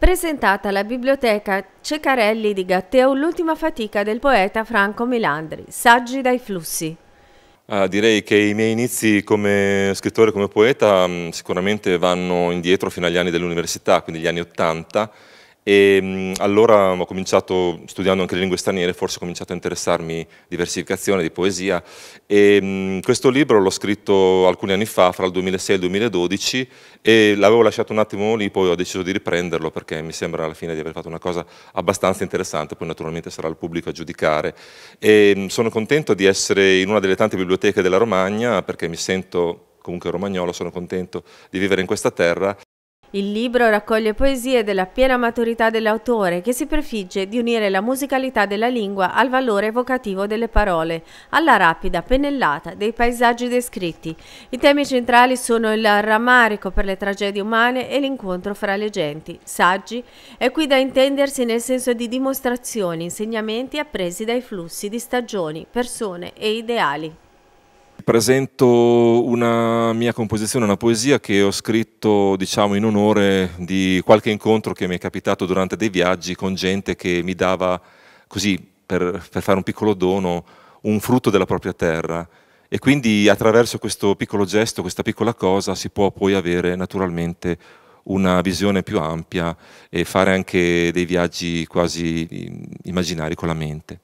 presentata la Biblioteca Ceccarelli di Gatteo l'ultima fatica del poeta Franco Milandri, Saggi dai flussi. Uh, direi che i miei inizi come scrittore, come poeta, mm, sicuramente vanno indietro fino agli anni dell'università, quindi gli anni Ottanta, e mm, allora ho cominciato, studiando anche le lingue straniere, forse ho cominciato a interessarmi di versificazione, di poesia. E mm, questo libro l'ho scritto alcuni anni fa, fra il 2006 e il 2012, e l'avevo lasciato un attimo lì, poi ho deciso di riprenderlo perché mi sembra alla fine di aver fatto una cosa abbastanza interessante, poi naturalmente sarà il pubblico a giudicare. E mm, sono contento di essere in una delle tante biblioteche della Romagna perché mi sento comunque romagnolo, sono contento di vivere in questa terra. Il libro raccoglie poesie della piena maturità dell'autore che si prefigge di unire la musicalità della lingua al valore evocativo delle parole, alla rapida pennellata dei paesaggi descritti. I temi centrali sono il rammarico per le tragedie umane e l'incontro fra le genti. Saggi è qui da intendersi nel senso di dimostrazioni, insegnamenti appresi dai flussi di stagioni, persone e ideali presento una mia composizione, una poesia che ho scritto diciamo, in onore di qualche incontro che mi è capitato durante dei viaggi con gente che mi dava, così per, per fare un piccolo dono, un frutto della propria terra. E quindi attraverso questo piccolo gesto, questa piccola cosa, si può poi avere naturalmente una visione più ampia e fare anche dei viaggi quasi mm, immaginari con la mente.